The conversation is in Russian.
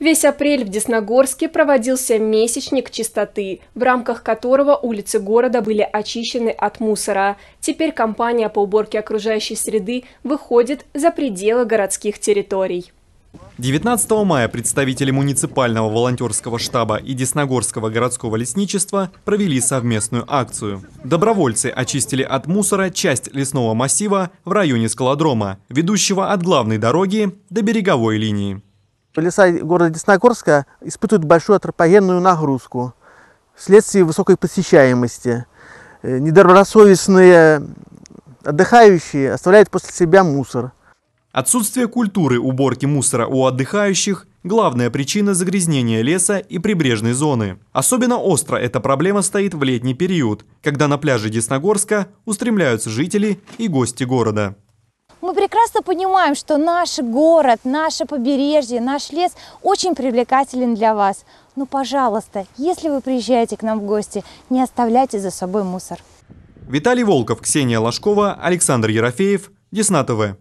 Весь апрель в Десногорске проводился месячник чистоты, в рамках которого улицы города были очищены от мусора. Теперь компания по уборке окружающей среды выходит за пределы городских территорий. 19 мая представители муниципального волонтерского штаба и Десногорского городского лесничества провели совместную акцию. Добровольцы очистили от мусора часть лесного массива в районе скалодрома, ведущего от главной дороги до береговой линии леса города Десногорска испытывают большую антропогенную нагрузку вследствие высокой посещаемости. Э, недобросовестные отдыхающие оставляют после себя мусор. Отсутствие культуры уборки мусора у отдыхающих – главная причина загрязнения леса и прибрежной зоны. Особенно остро эта проблема стоит в летний период, когда на пляже Десногорска устремляются жители и гости города. Мы прекрасно понимаем, что наш город, наше побережье, наш лес очень привлекателен для вас. Но, пожалуйста, если вы приезжаете к нам в гости, не оставляйте за собой мусор. Виталий Волков, Ксения Ложкова, Александр Ерофеев, Десна ТВ.